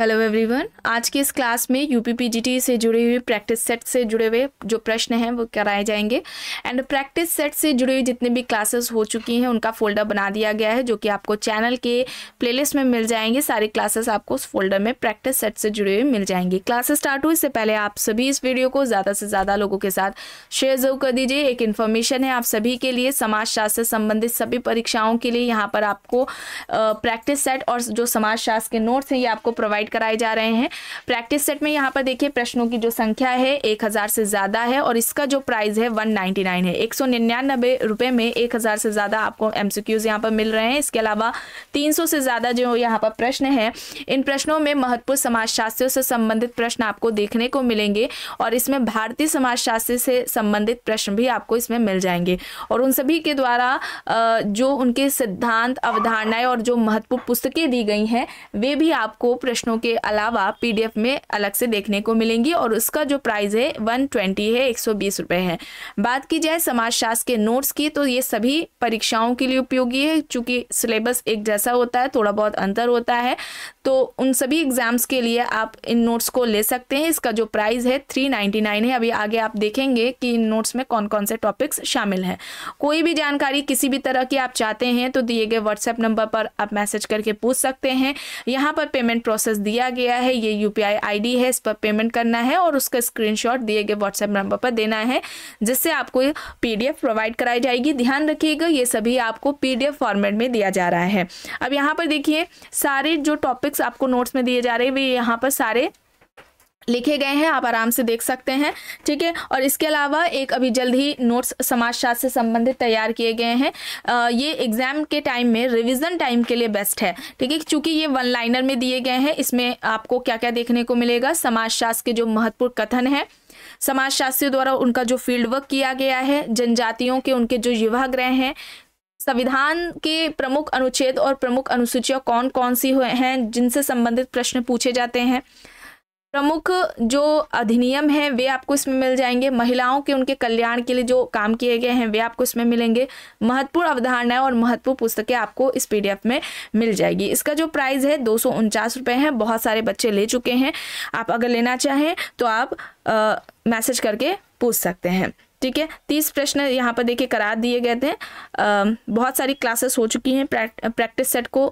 hello everyone आज की इस क्लास में यूपीपीजीटी से जुड़े हुए प्रैक्टिस सेट से जुड़े हुए जो प्रश्न हैं वो कराए जाएंगे एंड प्रैक्टिस सेट से जुड़े हुए जितने भी क्लासेस हो चुकी हैं उनका फोल्डर बना दिया गया है जो कि आपको चैनल के प्लेलिस्ट में मिल जाएंगे सारी क्लासेस आपको उस फोल्डर में प्रैक्टिस सेट से जुड़े हुए मिल जाएंगे क्लासेस स्टार्ट हुई इससे पहले आप सभी इस वीडियो को ज़्यादा से ज़्यादा लोगों के साथ शेयर जरूर कर दीजिए एक इन्फॉर्मेशन है आप सभी के लिए समाजशास्त्र से संबंधित सभी परीक्षाओं के लिए यहाँ पर आपको प्रैक्टिस सेट और जो समाजशास्त्र के नोट्स हैं ये आपको प्रोवाइड सेट कराए जा रहे हैं प्रैक्टिस सेट में यहाँ पर देखिए प्रश्नों की जो संख्या है एक हज़ार से ज़्यादा है और इसका जो प्राइस है वन नाइन्टी नाइन है एक सौ निन्यानबे रुपये में एक हज़ार से ज़्यादा आपको एम सी क्यूज़ यहाँ पर मिल रहे हैं इसके अलावा तीन सौ से ज़्यादा जो यहाँ पर प्रश्न है इन प्रश्नों में महत्वपूर्ण समाजशास्त्रियों से संबंधित प्रश्न आपको देखने को मिलेंगे और इसमें भारतीय समाजशास्त्र से संबंधित प्रश्न भी आपको इसमें मिल जाएंगे और उन सभी के द्वारा जो उनके सिद्धांत अवधारणाएं और जो महत्वपूर्ण पुस्तकें दी गई हैं वे भी आपको प्रश्नों के अलावा पीडीएफ में अलग से देखने को मिलेंगी और उसका जो प्राइस है वन ट्वेंटी है एक सौ बीस है बात की जाए समाजशास्त्र के नोट्स की तो ये सभी परीक्षाओं के लिए उपयोगी है चूंकि सिलेबस एक जैसा होता है थोड़ा बहुत अंतर होता है तो उन सभी एग्ज़ाम्स के लिए आप इन नोट्स को ले सकते हैं इसका जो प्राइस है थ्री नाइन्टी नाइन है अभी आगे आप देखेंगे कि इन नोट्स में कौन कौन से टॉपिक्स शामिल हैं कोई भी जानकारी किसी भी तरह की आप चाहते हैं तो दिए गए व्हाट्सएप नंबर पर आप मैसेज करके पूछ सकते हैं यहाँ पर पेमेंट प्रोसेस दिया गया है ये यू पी आई है इस पर पेमेंट करना है और उसका स्क्रीनशॉट दिए गए व्हाट्सएप नंबर पर देना है जिससे आपको पीडीएफ प्रोवाइड कराई जाएगी ध्यान रखिएगा ये सभी आपको पीडीएफ फॉर्मेट में दिया जा रहा है अब यहाँ पर देखिए सारे जो टॉपिक्स आपको नोट्स में दिए जा रहे हैं वे यहाँ पर सारे लिखे गए हैं आप आराम से देख सकते हैं ठीक है और इसके अलावा एक अभी जल्द ही नोट्स समाजशास्त्र से संबंधित तैयार किए गए हैं आ, ये एग्ज़ाम के टाइम में रिवीजन टाइम के लिए बेस्ट है ठीक है क्योंकि ये वन लाइनर में दिए गए हैं इसमें आपको क्या क्या देखने को मिलेगा समाजशास्त्र के जो महत्वपूर्ण कथन है समाजशास्त्रियों द्वारा उनका जो फील्ड वर्क किया गया है जनजातियों के उनके जो युवा ग्रह हैं संविधान के प्रमुख अनुच्छेद और प्रमुख अनुसूचियाँ कौन कौन सी हैं जिनसे संबंधित प्रश्न पूछे जाते हैं प्रमुख जो अधिनियम है वे आपको इसमें मिल जाएंगे महिलाओं के उनके कल्याण के लिए जो काम किए गए हैं वे आपको इसमें मिलेंगे महत्वपूर्ण अवधारणाएं और महत्वपूर्ण पुस्तकें आपको इस पीडीएफ में मिल जाएगी इसका जो प्राइस है दो रुपये हैं बहुत सारे बच्चे ले चुके हैं आप अगर लेना चाहें तो आप मैसेज करके पूछ सकते हैं ठीक है तीस प्रश्न यहाँ पर देखे करा दिए गए थे आ, बहुत सारी क्लासेस हो चुकी हैं प्रैक्टिस सेट को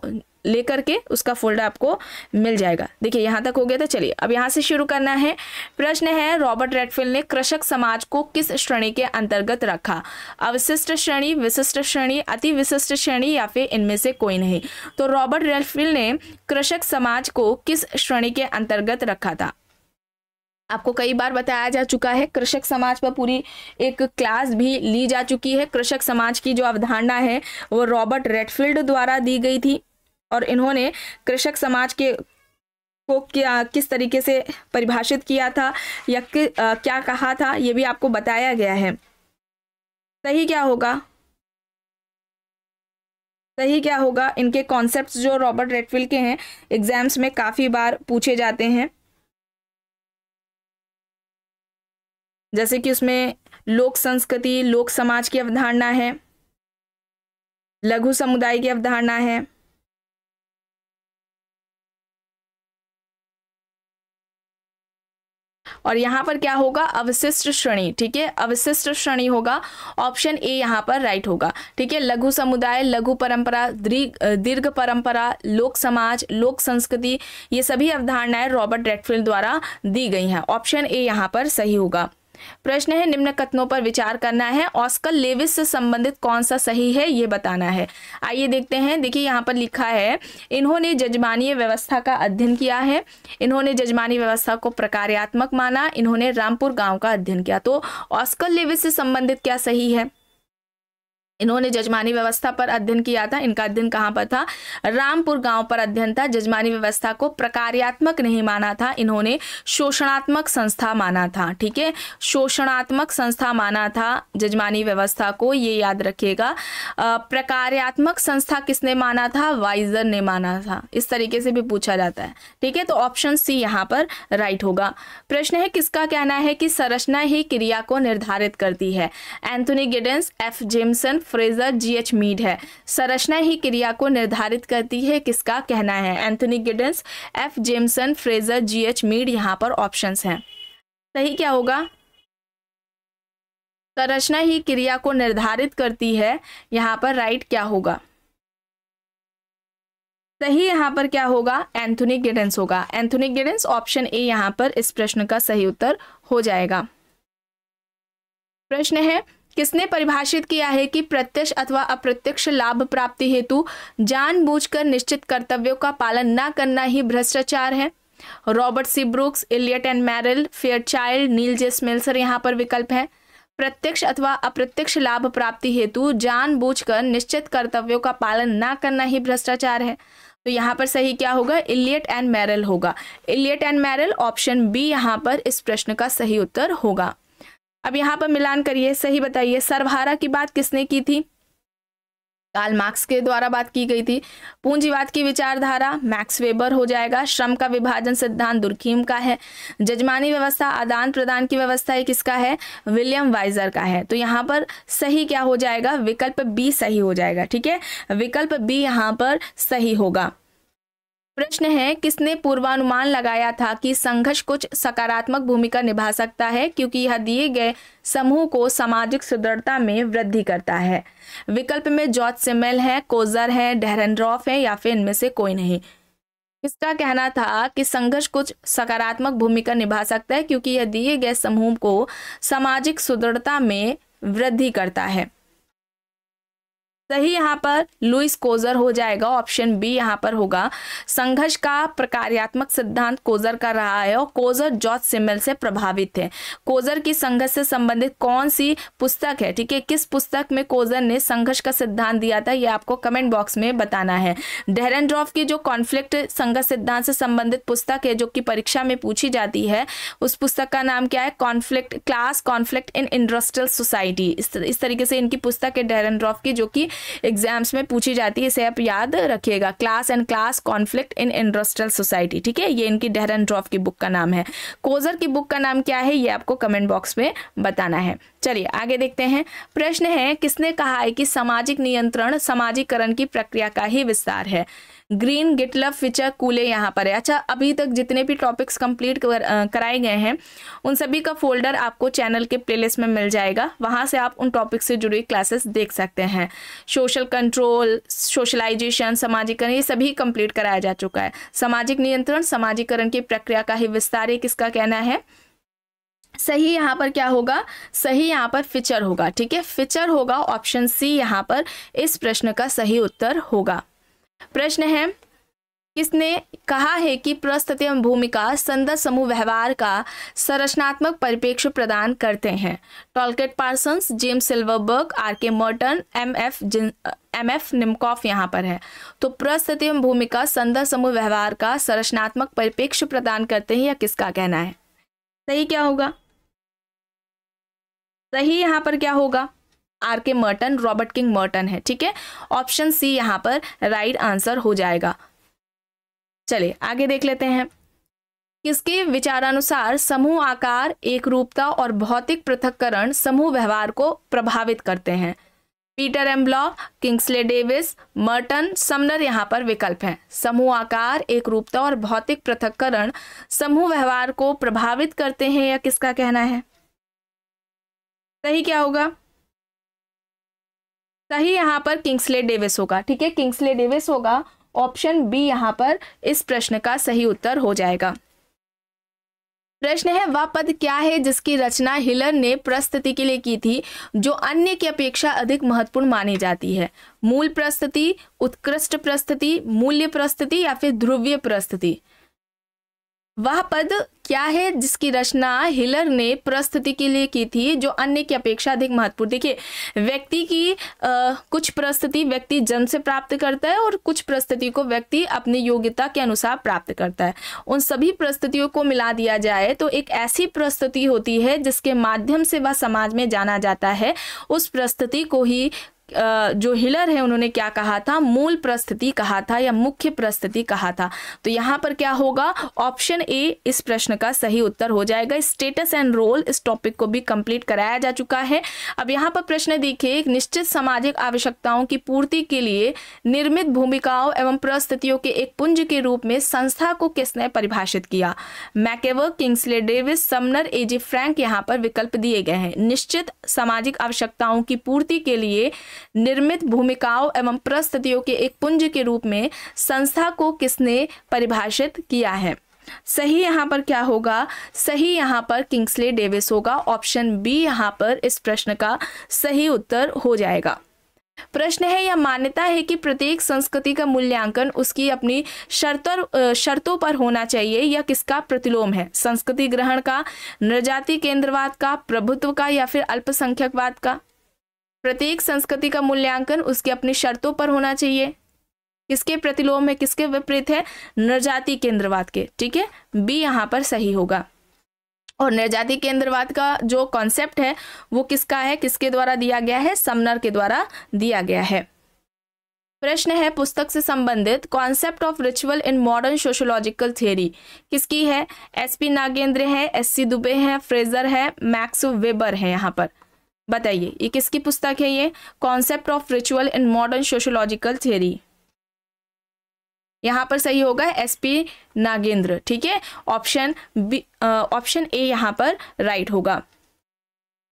लेकर के उसका फोल्डर आपको मिल जाएगा देखिए यहाँ तक हो गया था चलिए अब यहाँ से शुरू करना है प्रश्न है रॉबर्ट रेडफिल्ड ने कृषक समाज को किस श्रेणी के अंतर्गत रखा अवशिष्ट श्रेणी विशिष्ट श्रेणी अति विशिष्ट श्रेणी या फिर इनमें से कोई नहीं तो रॉबर्ट रेडफिल्ड ने कृषक समाज को किस श्रेणी के अंतर्गत रखा था आपको कई बार बताया जा चुका है कृषक समाज पर पूरी एक क्लास भी ली जा चुकी है कृषक समाज की जो अवधारणा है वो रॉबर्ट रेडफील्ड द्वारा दी गई थी और इन्होंने कृषक समाज के को क्या किस तरीके से परिभाषित किया था या कि, आ, क्या कहा था ये भी आपको बताया गया है सही क्या होगा सही क्या होगा इनके कॉन्सेप्ट्स जो रॉबर्ट रेडफिल के हैं एग्जाम्स में काफ़ी बार पूछे जाते हैं जैसे कि उसमें लोक संस्कृति लोक समाज की अवधारणा है लघु समुदाय की अवधारणा है और यहाँ पर क्या होगा अवशिष्ट श्रेणी ठीक है अवशिष्ट श्रेणी होगा ऑप्शन ए यहाँ पर राइट होगा ठीक है लघु समुदाय लघु परंपरा दीर्घ परंपरा लोक समाज लोक संस्कृति ये सभी अवधारणाएं रॉबर्ट रेडफील्ड द्वारा दी गई हैं ऑप्शन ए यहाँ पर सही होगा प्रश्न है निम्न कथनों पर विचार करना है ऑस्कर लेविस से संबंधित कौन सा सही है ये बताना है आइए देखते हैं देखिए यहाँ पर लिखा है इन्होंने जजमानीय व्यवस्था का अध्ययन किया है इन्होंने जजमानी व्यवस्था को प्रकार्यात्मक माना इन्होंने रामपुर गांव का अध्ययन किया तो ऑस्कर लेविस से संबंधित क्या सही है इन्होंने जजमानी व्यवस्था पर अध्ययन किया था इनका अध्ययन कहाँ पर था रामपुर गांव पर अध्ययन था जजमानी व्यवस्था को प्रकार्यात्मक नहीं माना था इन्होंने शोषणात्मक संस्था माना था ठीक है शोषणात्मक संस्था माना था जजमानी व्यवस्था को ये याद रखिएगा प्रकार्यात्मक संस्था किसने माना था वाइजर ने माना था इस तरीके से भी पूछा जाता है ठीक है तो ऑप्शन सी यहाँ पर राइट होगा प्रश्न है किसका कहना है कि संरचना ही क्रिया को निर्धारित करती है Anthony Giddens F Jameson Fraser GH Mead है संरचना ही क्रिया को निर्धारित करती है किसका कहना है Anthony Giddens F Jameson Fraser GH Mead यहाँ पर ऑप्शंस हैं सही क्या होगा संरचना ही क्रिया को निर्धारित करती है यहाँ पर राइट क्या होगा सही यहाँ पर क्या होगा एंथोनी गिडेंस होगा एंथोनी गिडेंस ऑप्शन ए यहाँ पर इस प्रश्न का सही उत्तर हो जाएगा प्रश्न है किसने परिभाषित किया है कि प्रत्यक्ष अथवा अप्रत्यक्ष लाभ प्राप्ति हेतु जानबूझकर निश्चित कर्तव्यों का पालन न करना ही भ्रष्टाचार है Robert C Brooks Elliott and Merrill Fairchild Neil J Smelser यहाँ पर विकल्प है प्रत्यक्ष अथवा अप्रत्यक्ष लाभ प्राप्ति हेतु जानबूझकर निश्चित कर्तव्यों का पालन ना करना ही भ्रष्टाचार है तो यहाँ पर सही क्या होगा इलियट एंड मैरल होगा Elliott and Merrill option B यहाँ पर इस प्रश्न का सही उत्तर होगा अब यहाँ पर मिलान करिए सही बताइए सर्वहारा की बात किसने की थी काल मार्क्स के द्वारा बात की गई थी पूंजीवाद की विचारधारा मैक्स वेबर हो जाएगा श्रम का विभाजन सिद्धांत दुर्खीम का है जजमानी व्यवस्था आदान प्रदान की व्यवस्था है किसका है विलियम वाइजर का है तो यहाँ पर सही क्या हो जाएगा विकल्प बी सही हो जाएगा ठीक है विकल्प बी यहाँ पर सही होगा प्रश्न है किसने पूर्वानुमान लगाया था कि संघर्ष कुछ सकारात्मक भूमिका निभा सकता है क्योंकि यह दिए गए समूह को सामाजिक सुदृढ़ता में वृद्धि करता है विकल्प में जॉर्ज सिमेल है कोजर है रॉफ है या फिर इनमें से कोई नहीं किसका कहना था कि संघर्ष कुछ सकारात्मक भूमिका निभा सकता है क्योंकि यह दिए गए समूह को सामाजिक सुदृढ़ता में वृद्धि करता है सही यहाँ पर लुइस कोजर हो जाएगा ऑप्शन बी यहाँ पर होगा संघर्ष का प्रकार्यात्मक सिद्धांत कोजर का रहा है और कोजर जॉर्ज सिमल से प्रभावित है कोजर की संघर्ष से संबंधित कौन सी पुस्तक है ठीक है किस पुस्तक में कोजर ने संघर्ष का सिद्धांत दिया था ये आपको कमेंट बॉक्स में बताना है डेरन की जो कॉन्फ्लिक्ट संघर्ष सिद्धांत से संबंधित पुस्तक है जो कि परीक्षा में पूछी जाती है उस पुस्तक का नाम क्या है conflict class conflict in industrial society इस तरीके से इनकी पुस्तक है डेरन की जो कि एग्जाम्स में पूछी जाती है इसे आप याद रखिएगा class and class conflict in industrial society ठीक है ये इनकी डेहरन ड्रॉफ की बुक का नाम है कोजर की बुक का नाम क्या है ये आपको कमेंट बॉक्स में बताना है चलिए आगे देखते हैं प्रश्न है किसने कहा है कि सामाजिक नियंत्रण समाजीकरण की प्रक्रिया का ही विस्तार है ग्रीन गिटलब फिचर कूले यहाँ पर है अच्छा अभी तक जितने भी टॉपिक्स कंप्लीट कर, कराए गए हैं उन सभी का फोल्डर आपको चैनल के प्लेलिस्ट में मिल जाएगा वहाँ से आप उन टॉपिक से जुड़ी क्लासेस देख सकते हैं सोशल कंट्रोल सोशलाइजेशन समाजीकरण ये सभी कंप्लीट कराया जा चुका है सामाजिक नियंत्रण सामाजिकरण की प्रक्रिया का ही विस्तार ये किसका कहना है सही यहाँ पर क्या होगा सही यहाँ पर फिचर होगा ठीक है फिचर होगा ऑप्शन सी यहाँ पर इस प्रश्न का सही उत्तर होगा प्रश्न है किसने कहा है कि प्रस्तुत एवं भूमिका संदर्भ समूह व्यवहार का संरचनात्मक परिप्रेक्ष्य प्रदान करते हैं Talcott Parsons James Silverberg R K Merton M F M F Nimkoff यहाँ पर है तो प्रस्तुत एवं भूमिका संदर्भ समूह व्यवहार का संरचनात्मक परिप्रेक्ष्य प्रदान करते हैं या किसका कहना है सही क्या होगा सही यहाँ पर क्या होगा आर के मर्टन रॉबर्ट किंग मर्टन है ठीक है ऑप्शन सी यहाँ पर राइट आंसर हो जाएगा चलिए आगे देख लेते हैं किसके विचारानुसार समूह आकार एक रूपता और भौतिक पृथककरण समूह व्यवहार को प्रभावित करते हैं Peter M Blau Kingsley Davis Merton Sumner यहाँ पर विकल्प हैं समूह आकार एक रूपता और भौतिक पृथककरण समूह व्यवहार को प्रभावित करते हैं या किसका कहना है सही क्या होगा सही यहाँ पर किंग्सले डेविस होगा ठीक है किंग्सले डेविस होगा ऑप्शन बी यहाँ पर इस प्रश्न का सही उत्तर हो जाएगा प्रश्न है वह पद क्या है जिसकी रचना हिलर ने प्रस्तुति के लिए की थी जो अन्य की अपेक्षा अधिक महत्वपूर्ण मानी जाती है मूल प्रस्तुति उत्कृष्ट प्रस्तुति मूल्य प्रस्तुति या फिर ध्रुवीय प्रस्तुति वह पद क्या है जिसकी रचना हिलर ने प्रस्तुति के लिए की थी जो अन्य की अपेक्षा अधिक महत्वपूर्ण देखिए व्यक्ति की आ, कुछ प्रस्तुति व्यक्ति जन्म से प्राप्त करता है और कुछ प्रस्तुति को व्यक्ति अपनी योग्यता के अनुसार प्राप्त करता है उन सभी प्रस्तुतियों को मिला दिया जाए तो एक ऐसी प्रस्तुति होती है जिसके माध्यम से वह समाज में जाना जाता है उस प्रस्तुति को ही जो हिलर है उन्होंने क्या कहा था मूल प्रस्तुति कहा था या मुख्य प्रस्तुति कहा था तो यहाँ पर क्या होगा ऑप्शन ए इस प्रश्न का सही उत्तर हो जाएगा स्टेटस एंड रोल इस टॉपिक को भी कंप्लीट कराया जा चुका है अब यहाँ पर प्रश्न देखिए एक निश्चित सामाजिक आवश्यकताओं की पूर्ति के लिए निर्मित भूमिकाओं एवं प्रस्तुतियों के एक पुंज के रूप में संस्था को किसने परिभाषित किया MacIver Kingsley Davis Sumner AG Frank यहाँ पर विकल्प दिए गए हैं निश्चित सामाजिक आवश्यकताओं की पूर्ति के लिए निर्मित भूमिकाओं एवं प्रस्तुतियों के एक पुंज के रूप में संस्था को किसने परिभाषित किया है सही यहाँ पर क्या होगा सही यहाँ पर किंग्सले डेविस होगा ऑप्शन बी यहाँ पर इस प्रश्न का सही उत्तर हो जाएगा प्रश्न है या मान्यता है कि प्रत्येक संस्कृति का मूल्यांकन उसकी अपनी शर्तर शर्तों पर होना चाहिए या किसका प्रतिलोम है संस्कृति ग्रहण का निर्जाति केंद्रवाद का प्रभुत्व का या फिर अल्पसंख्यकवाद का प्रत्येक संस्कृति का मूल्यांकन उसकी अपनी शर्तों पर होना चाहिए किसके प्रतिलोम है किसके विपरीत है निर्जाति केंद्रवाद के ठीक है बी यहाँ पर सही होगा और निर्जाति केंद्रवाद का जो कॉन्सेप्ट है वो किसका है किसके द्वारा दिया गया है समनर के द्वारा दिया गया है प्रश्न है पुस्तक से संबंधित concept of ritual in modern sociological theory किसकी है एसपी नागेंद्र है एससी दुबे हैं फ्रेजर है मैक्स वेबर है यहाँ पर बताइए ये किसकी पुस्तक है ये concept of ritual in modern sociological theory यहाँ पर सही होगा एस पी नागेंद्र ठीक है ऑप्शन बी ऑप्शन ए यहाँ पर राइट होगा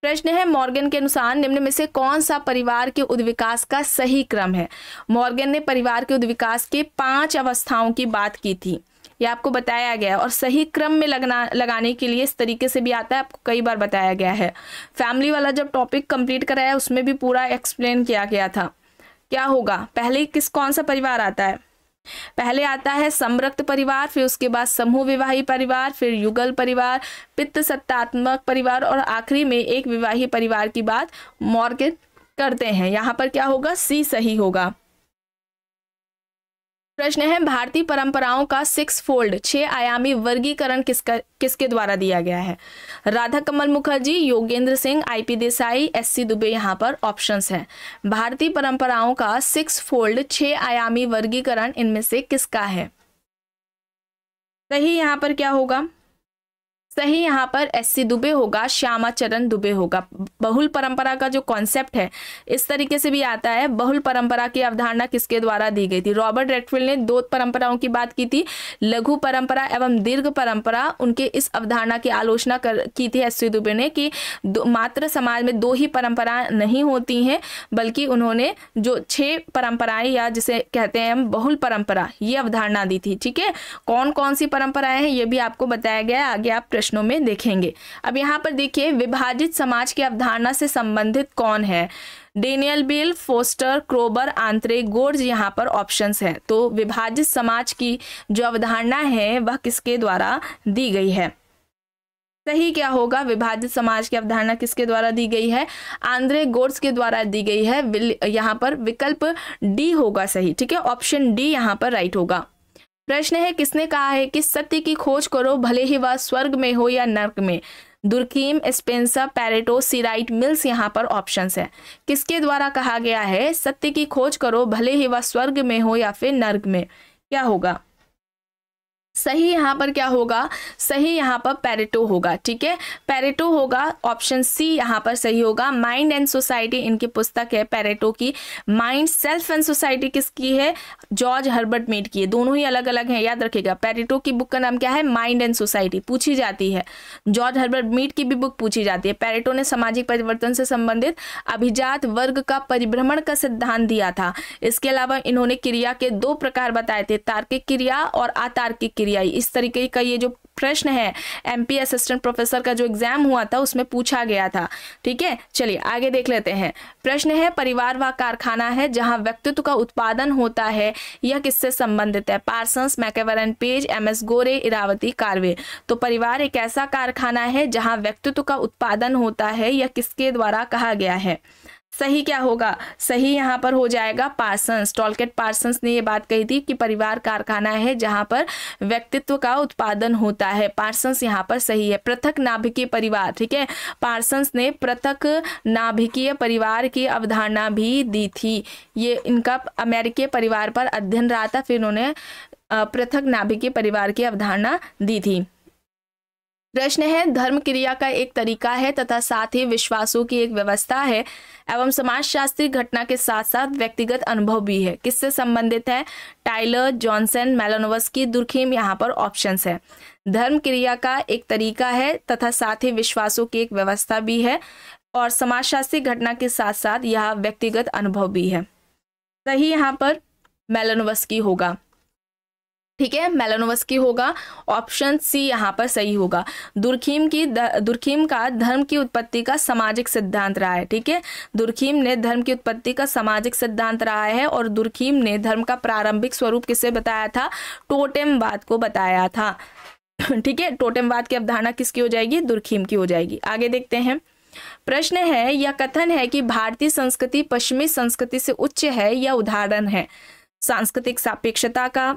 प्रश्न है मॉर्गन के अनुसार निम्न में से कौन सा परिवार के उद्विकास का सही क्रम है मॉर्गन ने परिवार के उद्विकास के पांच अवस्थाओं की बात की थी ये आपको बताया गया है और सही क्रम में लगना लगाने के लिए इस तरीके से भी आता है आपको कई बार बताया गया है फैमिली वाला जब टॉपिक कंप्लीट कराया उसमें भी पूरा एक्सप्लेन किया गया था क्या होगा पहले किस कौन सा परिवार आता है पहले आता है समरक्त परिवार फिर उसके बाद समूह विवाही परिवार फिर युगल परिवार पित्त सत्तात्मक परिवार और आखिरी में एक विवाही परिवार की बात मॉर्गेट करते हैं यहाँ पर क्या होगा सी सही होगा प्रश्न है भारतीय परंपराओं का सिक्स फोल्ड छह आयामी वर्गीकरण किसका किसके द्वारा दिया गया है राधा कमल मुखर्जी योगेंद्र सिंह आईपी देसाई एससी दुबे यहाँ पर ऑप्शंस हैं भारतीय परंपराओं का सिक्स फोल्ड छह आयामी वर्गीकरण इनमें से किसका है सही यहाँ पर क्या होगा सही यहाँ पर एस सी दुबे होगा श्यामाचरण दुबे होगा बहुल परंपरा का जो कॉन्सेप्ट है इस तरीके से भी आता है बहुल परंपरा की अवधारणा किसके द्वारा दी गई थी रॉबर्ट रेडफील्ड ने दो परंपराओं की बात की थी लघु परंपरा एवं दीर्घ परंपरा उनके इस अवधारणा की आलोचना कर की थी एस सी दुबे ने कि मात्र समाज में दो ही परंपरा नहीं होती हैं बल्कि उन्होंने जो छः परंपराएं या जिसे कहते हैं हम बहुल परंपरा ये अवधारणा दी थी ठीक है कौन कौन सी परंपराएं हैं ये भी आपको बताया गया आगे आप प्रश्न प्रश्नों में देखेंगे अब यहाँ पर देखिए विभाजित समाज की अवधारणा से संबंधित कौन है Daniel Bell Foster Kroeber Andre Gorz यहाँ पर ऑप्शंस हैं तो विभाजित समाज की जो अवधारणा है वह किसके द्वारा दी गई है सही क्या होगा विभाजित समाज की अवधारणा किसके द्वारा दी गई है आंद्रे गोर्स के द्वारा दी गई है यहाँ पर विकल्प डी होगा सही ठीक है ऑप्शन डी यहाँ पर राइट होगा प्रश्न है किसने कहा है कि सत्य की खोज करो भले ही वह स्वर्ग में हो या नर्क में दुर्कीम स्पेंसा पैरेटो सीराइट मिल्स यहाँ पर ऑप्शन है किसके द्वारा कहा गया है सत्य की खोज करो भले ही वह स्वर्ग में हो या फिर नर्क में क्या होगा सही यहाँ पर क्या होगा सही यहाँ पर पैरेटो होगा ठीक है पेरेटो होगा ऑप्शन सी यहाँ पर सही होगा माइंड एंड सोसाइटी इनकी पुस्तक है पैरेटो की माइंड सेल्फ एंड सोसाइटी किसकी है जॉर्ज हर्बर्ट मेड की है दोनों ही अलग अलग हैं याद रखिएगा पैरेटो की बुक का नाम क्या है माइंड एंड सोसाइटी पूछी जाती है जॉर्ज हर्बर्ट मीड की भी बुक पूछी जाती है पेरेटो ने सामाजिक परिवर्तन से संबंधित अभिजात वर्ग का परिभ्रमण का सिद्धांत दिया था इसके अलावा इन्होंने क्रिया के दो प्रकार बताए थे तार्किक क्रिया और अतार्किक आई इस तरीके का ये जो प्रश्न है एमपी असिस्टेंट प्रोफेसर का जो एग्जाम हुआ था उसमें पूछा गया था ठीक है चलिए आगे देख लेते हैं प्रश्न है परिवार व कारखाना है जहां व्यक्तित्व का उत्पादन होता है यह किससे संबंधित है Parsons MacIver Page M S Gore Irawati Karve तो परिवार एक ऐसा कारखाना है जहां व्यक्तित्व का उत्पादन होता है यह किसके द्वारा कहा गया है सही क्या होगा सही यहाँ पर हो जाएगा पार्सन्स टॉलकेट पार्सन्स ने ये बात कही थी कि परिवार कारखाना है जहाँ पर व्यक्तित्व का उत्पादन होता है पार्सन्स यहाँ पर सही है पृथक नाभिकीय परिवार ठीक है पार्सन्स ने पृथक नाभिकीय परिवार की अवधारणा भी दी थी ये इनका अमेरिकी परिवार पर अध्ययन रहा था फिर उन्होंने पृथक नाभिकीय परिवार की अवधारणा दी थी प्रश्न है धर्म क्रिया का एक तरीका है तथा साथ ही विश्वासों की एक व्यवस्था है एवं समाजशास्त्रीय घटना के साथ साथ व्यक्तिगत अनुभव भी है किससे संबंधित है टाइलर जॉनसन मेलोनोवस की दुर्खीम यहाँ पर ऑप्शंस है धर्म क्रिया का एक तरीका है तथा साथ ही विश्वासों की एक व्यवस्था भी है और समाजशास्त्रीय घटना के साथ साथ यह व्यक्तिगत अनुभव भी है सही यहाँ पर मेलनवस्की होगा ठीक है की होगा ऑप्शन सी यहाँ पर सही होगा दुर्खीम की दुर्खीम का धर्म की उत्पत्ति का सामाजिक सिद्धांत रहा है ठीक है दुर्खीम ने धर्म की उत्पत्ति का सामाजिक सिद्धांत रहा है और दुर्खीम ने धर्म का प्रारंभिक स्वरूप किसे बताया था टोटेमवाद को बताया था ठीक है टोटेमवाद की अवधारणा किसकी हो जाएगी दुर्खीम की हो जाएगी आगे देखते हैं प्रश्न है यह कथन है कि भारतीय संस्कृति पश्चिमी संस्कृति से उच्च है या उदाहरण है सांस्कृतिक सापेक्षता का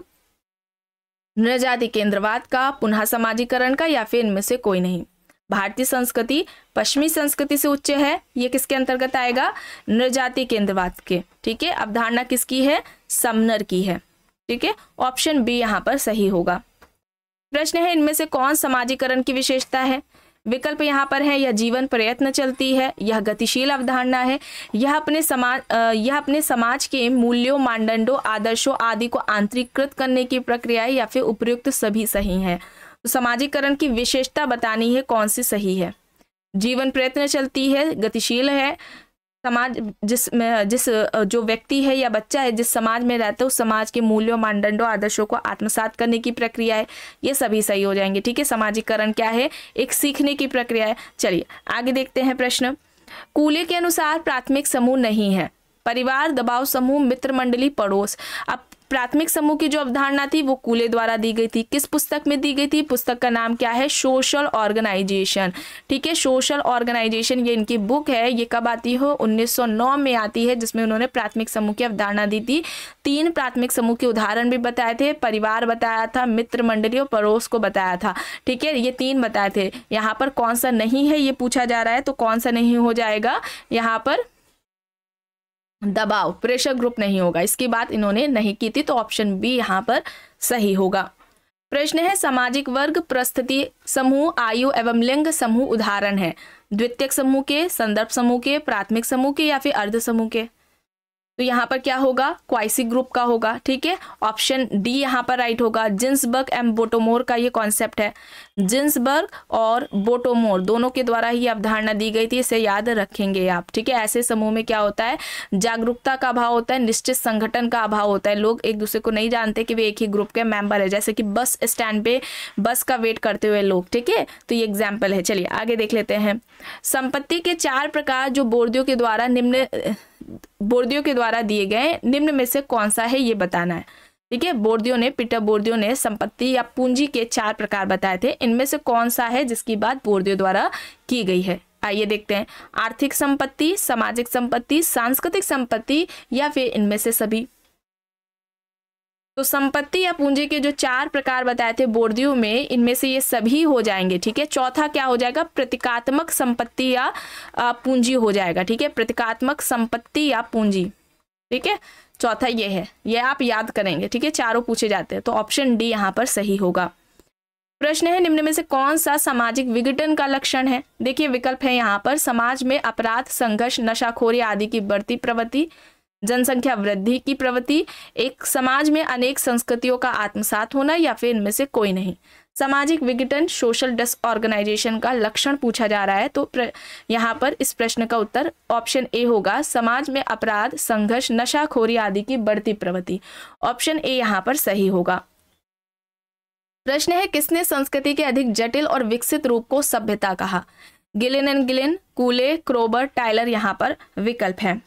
नृजाति केंद्रवाद का पुनः समाजीकरण का या फिर इनमें से कोई नहीं भारतीय संस्कृति पश्चिमी संस्कृति से उच्च है ये किसके अंतर्गत आएगा नृजाति केंद्रवाद के ठीक है अवधारणा किसकी है समनर की है ठीक है ऑप्शन बी यहाँ पर सही होगा प्रश्न है इनमें से कौन समाजीकरण की विशेषता है विकल्प यहाँ पर है यह जीवन प्रयत्न चलती है यह गतिशील अवधारणा है यह अपने समाज यह अपने समाज के मूल्यों मानदंडों आदर्शों आदि को आंतरिकृत करने की प्रक्रिया या फिर उपयुक्त सभी सही है तो समाजीकरण की विशेषता बतानी है कौन सी सही है जीवन प्रयत्न चलती है गतिशील है समाज जिस जिस जो व्यक्ति है या बच्चा है जिस समाज में रहता है उस समाज के मूल्यों मानदंडों आदर्शों को आत्मसात करने की प्रक्रिया है ये सभी सही हो जाएंगे ठीक है समाजीकरण क्या है एक सीखने की प्रक्रिया है चलिए आगे देखते हैं प्रश्न कूले के अनुसार प्राथमिक समूह नहीं है परिवार दबाव समूह मित्र मंडली पड़ोस अब प्राथमिक समूह की जो अवधारणा थी वो कूले द्वारा दी गई थी किस पुस्तक में दी गई थी पुस्तक का नाम क्या है सोशल ऑर्गेनाइजेशन ठीक है सोशल ऑर्गेनाइजेशन ये इनकी बुक है ये कब आती हो 1909 में आती है जिसमें उन्होंने प्राथमिक समूह की अवधारणा दी थी तीन प्राथमिक समूह के उदाहरण भी बताए थे परिवार बताया था मित्र मंडली और पड़ोस को बताया था ठीक है ये तीन बताए थे यहाँ पर कौन सा नहीं है ये पूछा जा रहा है तो कौन सा नहीं हो जाएगा यहाँ पर दबाव प्रेशर ग्रुप नहीं होगा इसकी बात इन्होंने नहीं की थी तो ऑप्शन बी यहाँ पर सही होगा प्रश्न है सामाजिक वर्ग प्रस्थिति समूह आयु एवं लिंग समूह उदाहरण है द्वितीयक समूह के संदर्भ समूह के प्राथमिक समूह के या फिर अर्ध समूह के तो यहाँ पर क्या होगा क्वाइसी ग्रुप का होगा ठीक है ऑप्शन डी यहाँ पर राइट होगा जिन्सबर्ग एंड बोटोमोर का ये कॉन्सेप्ट है जिन्सबर्ग और बोटोमोर दोनों के द्वारा ही अवधारणा दी गई थी इसे याद रखेंगे आप ठीक है ऐसे समूह में क्या होता है जागरूकता का अभाव होता है निश्चित संगठन का अभाव होता है लोग एक दूसरे को नहीं जानते कि वे एक ही ग्रुप के मेंबर है जैसे कि बस स्टैंड पे बस का वेट करते हुए लोग ठीक है तो ये एग्जाम्पल है चलिए आगे देख लेते हैं संपत्ति के चार प्रकार जो बोर्डियों के द्वारा निम्न बोर्दियों के द्वारा दिए गए निम्न में से कौन सा है ये बताना है ठीक है बोर्दियों ने पीटर बोर्दियों ने संपत्ति या पूंजी के चार प्रकार बताए थे इनमें से कौन सा है जिसकी बात बोर्दियों द्वारा की गई है आइए देखते हैं आर्थिक संपत्ति सामाजिक संपत्ति सांस्कृतिक संपत्ति या फिर इनमें से सभी तो संपत्ति या पूंजी के जो चार प्रकार बताए थे बोर्डियो में इनमें से ये सभी हो जाएंगे ठीक है चौथा क्या हो जाएगा प्रतीकात्मक संपत्ति या पूंजी हो जाएगा ठीक है प्रतीकात्मक संपत्ति या पूंजी ठीक है चौथा ये है ये आप याद करेंगे ठीक है चारों पूछे जाते हैं तो ऑप्शन डी यहाँ पर सही होगा प्रश्न है निम्न में से कौन सा सामाजिक विघटन का लक्षण है देखिए विकल्प है यहाँ पर समाज में अपराध संघर्ष नशाखोरी आदि की बढ़ती प्रवृत्ति जनसंख्या वृद्धि की प्रवृत्ति एक समाज में अनेक संस्कृतियों का आत्मसात होना या फिर इनमें से कोई नहीं सामाजिक विघटन सोशल डिसऑर्गेनाइजेशन का लक्षण पूछा जा रहा है तो यहाँ पर इस प्रश्न का उत्तर ऑप्शन ए होगा समाज में अपराध संघर्ष नशाखोरी आदि की बढ़ती प्रवृत्ति ऑप्शन ए यहाँ पर सही होगा प्रश्न है किसने संस्कृति के अधिक जटिल और विकसित रूप को सभ्यता कहा Gillin and Gillin Cooley Kroeber Tylor यहाँ पर विकल्प है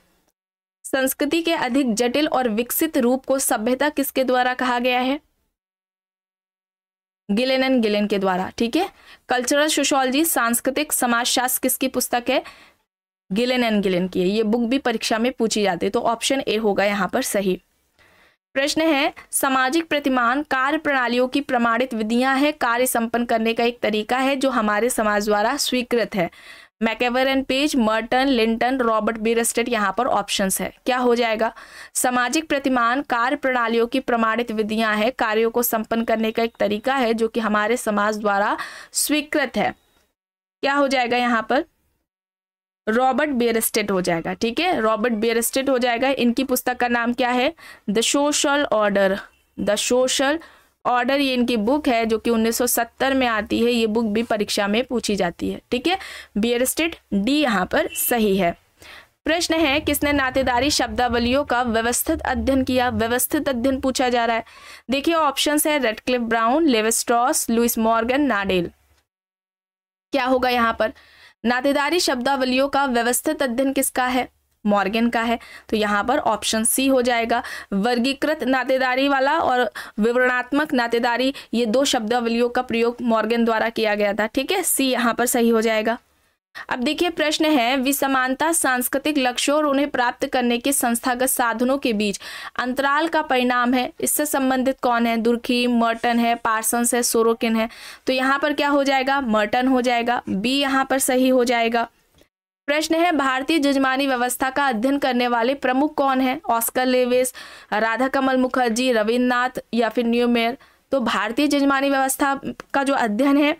संस्कृति के अधिक जटिल और विकसित रूप को सभ्यता किसके द्वारा कहा गया है गिलेन एंड गिलेन के द्वारा ठीक है कल्चरल सोशोलॉजी सांस्कृतिक समाजशास्त्र किसकी पुस्तक है गिलेन एंड गिलेन की है ये बुक भी परीक्षा में पूछी जाती है तो ऑप्शन ए होगा यहाँ पर सही प्रश्न है सामाजिक प्रतिमान कार्य प्रणालियों की प्रमाणित विधियां है कार्य संपन्न करने का एक तरीका है जो हमारे समाज द्वारा स्वीकृत है MacIver and Page Merton Linton Robert Bierstedt यहाँ पर ऑप्शन है क्या हो जाएगा सामाजिक प्रतिमान कार्य प्रणालियों की प्रमाणित विधियां हैं कार्यों को संपन्न करने का एक तरीका है जो कि हमारे समाज द्वारा स्वीकृत है क्या हो जाएगा यहाँ पर रॉबर्ट बेरस्टेट हो जाएगा ठीक है रॉबर्ट बेरस्टेट हो जाएगा इनकी पुस्तक का नाम क्या है the social order the social order ये इनकी बुक है जो कि 1970 में आती है ये बुक भी परीक्षा में पूछी जाती है ठीक है बियर स्टेट डी यहाँ पर सही है प्रश्न है किसने नातेदारी शब्दावलियों का व्यवस्थित अध्ययन किया व्यवस्थित अध्ययन पूछा जा रहा है देखिए ऑप्शंस है Radcliffe Brown Levi Strauss Lewis Morgan Nadel क्या होगा यहाँ पर नातेदारी शब्दावलियों का व्यवस्थित अध्ययन किसका है मॉर्गन का है तो यहाँ पर ऑप्शन सी हो जाएगा वर्गीकृत नातेदारी वाला और विवरणात्मक नातेदारी ये दो शब्दावलियों का प्रयोग मॉर्गन द्वारा किया गया था ठीक है सी यहाँ पर सही हो जाएगा अब देखिए प्रश्न है विसमानता सांस्कृतिक लक्ष्यों और उन्हें प्राप्त करने के संस्थागत साधनों के बीच अंतराल का परिणाम है इससे संबंधित कौन है दुर्खी मर्टन है पार्सन्स है सोरोकिन है तो यहाँ पर क्या हो जाएगा मर्टन हो जाएगा बी यहाँ पर सही हो जाएगा प्रश्न है भारतीय जजमानी व्यवस्था का अध्ययन करने वाले प्रमुख कौन है ऑस्कर लेविस राधा कमल मुखर्जी रविन्द्रनाथ या फिर न्यूमेयर तो भारतीय जजमानी व्यवस्था का जो अध्ययन है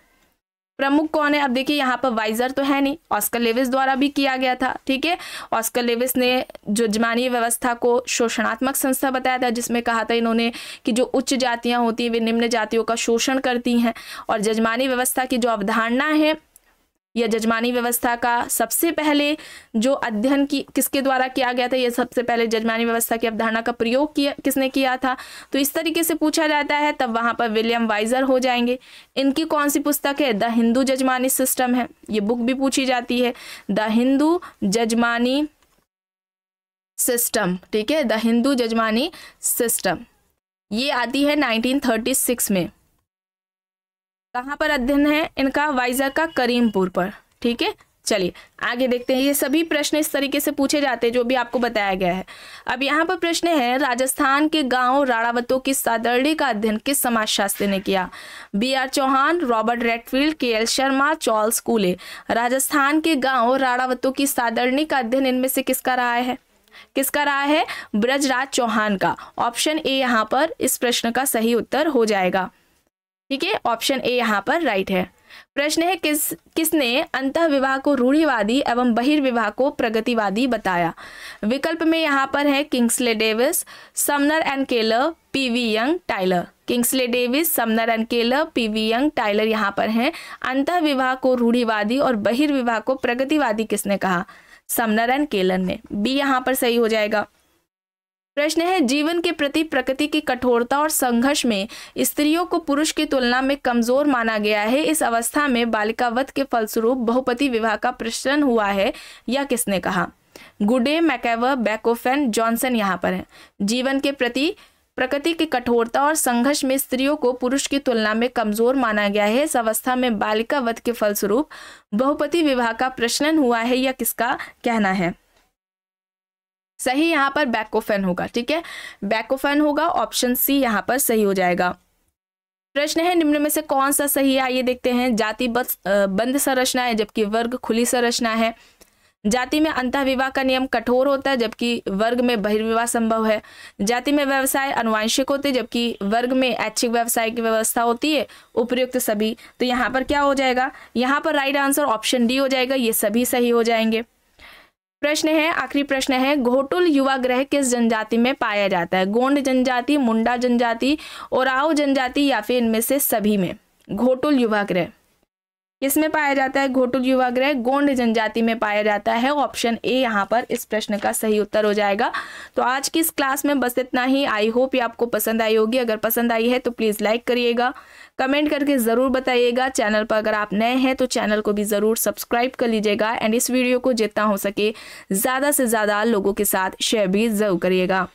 प्रमुख कौन है अब देखिए यहाँ पर वाइजर तो है नहीं ऑस्कर लेविस द्वारा भी किया गया था ठीक है ऑस्कर लेविस ने जजमानी व्यवस्था को शोषणात्मक संस्था बताया था जिसमें कहा था इन्होंने कि जो उच्च जातियाँ होती हैं वे निम्न जातियों का शोषण करती हैं और जजमानी व्यवस्था की जो अवधारणा है यह जजमानी व्यवस्था का सबसे पहले जो अध्ययन की किसके द्वारा किया गया था यह सबसे पहले जजमानी व्यवस्था की अवधारणा का प्रयोग किया किसने किया था तो इस तरीके से पूछा जाता है तब वहाँ पर विलियम वाइजर हो जाएंगे इनकी कौन सी पुस्तक है द हिंदू जजमानी सिस्टम है ये बुक भी पूछी जाती है द हिंदू जजमानी सिस्टम ठीक है द हिंदू जजमानी सिस्टम ये आती है नाइनटीन में कहाँ पर अध्ययन है इनका वाइजर का करीमपुर पर ठीक है चलिए आगे देखते हैं ये सभी प्रश्न इस तरीके से पूछे जाते हैं जो भी आपको बताया गया है अब यहाँ पर प्रश्न है राजस्थान के गांव राड़ावतों की सादर्डी का अध्ययन किस समाजशास्त्री ने किया B R Chauhan Robert Redfield K L Sharma Charles Cooley Rajasthan के गांव राड़ावतों की सादर्णी का अध्ययन इनमें से किसका रहा है किसका रहा है ब्रजराज चौहान का ऑप्शन ए यहाँ पर इस प्रश्न का सही उत्तर हो जाएगा ठीक है ऑप्शन ए यहाँ पर राइट है प्रश्न है किस किसने अंत विवाह को रूढ़िवादी एवं बहिर्विवाह को प्रगतिवादी बताया विकल्प में यहाँ पर है Kingsley Davis Sumner and Keller PV Young Tylor Kingsley Davis Sumner and Keller PV Young Tylor यहाँ पर हैं अंत विवाह को रूढ़िवादी और बहिर्विवाह को प्रगतिवादी किसने कहा समनर एंड केलर ने बी यहाँ पर सही हो जाएगा प्रश्न है जीवन के प्रति प्रकृति की कठोरता और संघर्ष में स्त्रियों को पुरुष की तुलना में कमजोर माना गया है इस अवस्था में बालिकावत के फलस्वरूप बहुपति विवाह का प्रश्न हुआ है या किसने कहा गुडे मैकेवर बैकोफेन जॉनसन यहाँ पर है जीवन के प्रति प्रकृति की कठोरता और संघर्ष में स्त्रियों को पुरुष की तुलना में कमजोर माना गया है इस अवस्था में बालिका वध के फलस्वरूप बहुपति विवाह का प्रश्न हुआ है या किसका कहना है सही यहाँ पर बैकोफेन होगा ठीक है बैकोफेन होगा ऑप्शन सी यहाँ पर सही हो जाएगा प्रश्न है निम्न में से कौन सा सही है आइए देखते हैं जाति बंद संरचना है जबकि वर्ग खुली संरचना है जाति में अंतः विवाह का नियम कठोर होता है जबकि वर्ग में बहिर्विवाह संभव है जाति में व्यवसाय अनुवांशिक होते जबकि वर्ग में ऐच्छिक व्यवसाय की व्यवस्था होती है उपयुक्त सभी तो यहाँ पर क्या हो जाएगा यहाँ पर राइट आंसर ऑप्शन डी हो जाएगा ये सभी सही हो जाएंगे प्रश्न है आखिरी प्रश्न है घोटुल युवा ग्रह किस जनजाति में पाया जाता है गोंड जनजाति मुंडा जनजाति ओराव जनजाति या फिर इनमें से सभी में घोटुल युवा ग्रह किसमें पाया जाता है घोटुल युवा ग्रह गोंड जनजाति में पाया जाता है ऑप्शन ए यहाँ पर इस प्रश्न का सही उत्तर हो जाएगा तो आज की इस क्लास में बस इतना ही आई होप ये आपको पसंद आई होगी अगर पसंद आई है तो प्लीज़ लाइक करिएगा कमेंट करके ज़रूर बताइएगा चैनल पर अगर आप नए हैं तो चैनल को भी ज़रूर सब्सक्राइब कर लीजिएगा एंड इस वीडियो को जितना हो सके ज़्यादा से ज़्यादा लोगों के साथ शेयर भी ज़रूर करिएगा